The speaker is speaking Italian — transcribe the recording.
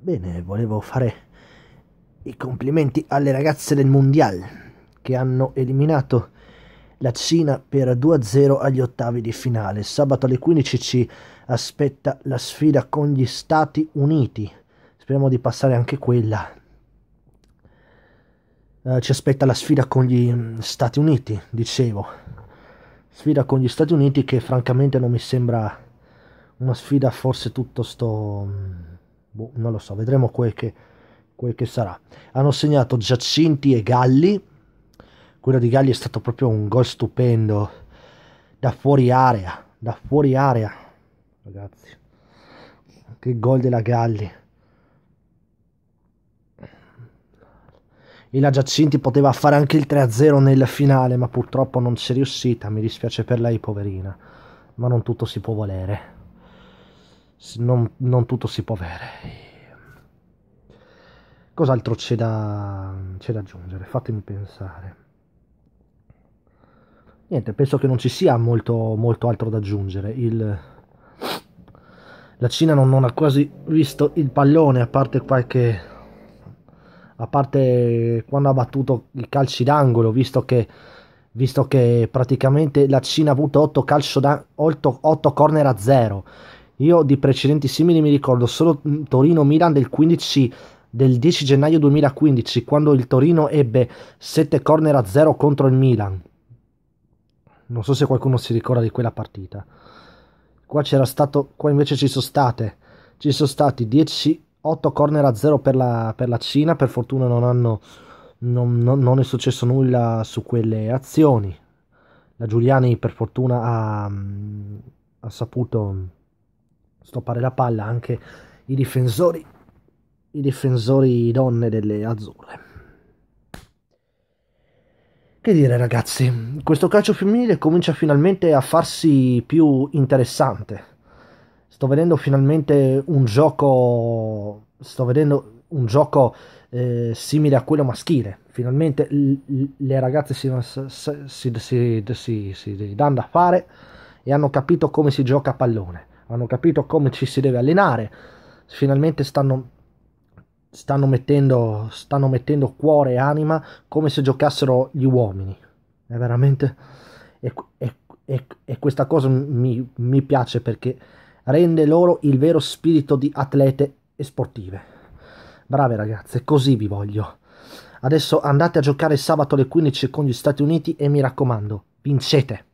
Bene, volevo fare i complimenti alle ragazze del Mondial che hanno eliminato la Cina per 2-0 agli ottavi di finale. Sabato alle 15 ci aspetta la sfida con gli Stati Uniti. Speriamo di passare anche quella. Eh, ci aspetta la sfida con gli mm, Stati Uniti, dicevo. Sfida con gli Stati Uniti che francamente non mi sembra una sfida forse tutto sto mm, boh, non lo so, vedremo quel che, quel che sarà. Hanno segnato Giacinti e Galli, quello di Galli è stato proprio un gol stupendo, da fuori area, da fuori area, ragazzi, che gol della Galli. e la Giacinti poteva fare anche il 3-0 nel finale, ma purtroppo non c'è riuscita, mi dispiace per lei poverina, ma non tutto si può volere non, non tutto si può avere. Cos'altro c'è da, c'è da aggiungere? Fatemi pensare. Niente, penso che non ci sia molto, molto altro da aggiungere. Il, la Cina non, non, ha quasi visto il pallone, a parte qualche... a parte quando ha battuto i calci d'angolo, visto che, visto che praticamente la Cina ha avuto 8, calcio da, 8, 8 corner a 0 io di precedenti simili mi ricordo solo mm, Torino-Milan del 15 del 10 gennaio 2015 quando il Torino ebbe 7 corner a 0 contro il Milan. Non so se qualcuno si ricorda di quella partita. Qua c'era stato qua invece ci sono state ci sono stati 10 8 corner a 0 per la, per la Cina, per fortuna non hanno non, non, non, è successo nulla su quelle azioni. La Giuliani per fortuna ha, mm, ha saputo stoppare la palla anche i difensori, i difensori donne delle azzurre. Che dire ragazzi, questo calcio femminile comincia finalmente a farsi più interessante. Sto vedendo finalmente un gioco, sto vedendo un gioco eh, simile a quello maschile. Finalmente le ragazze si, si, si, si danno da fare e hanno capito come si gioca a pallone hanno capito come ci si deve allenare, finalmente stanno, stanno, mettendo, stanno mettendo cuore e anima come se giocassero gli uomini. È veramente... E, e, e, e questa cosa mi, mi piace perché rende loro il vero spirito di atlete e sportive. Brave ragazze, così vi voglio. Adesso andate a giocare sabato alle 15 con gli Stati Uniti e mi raccomando, vincete!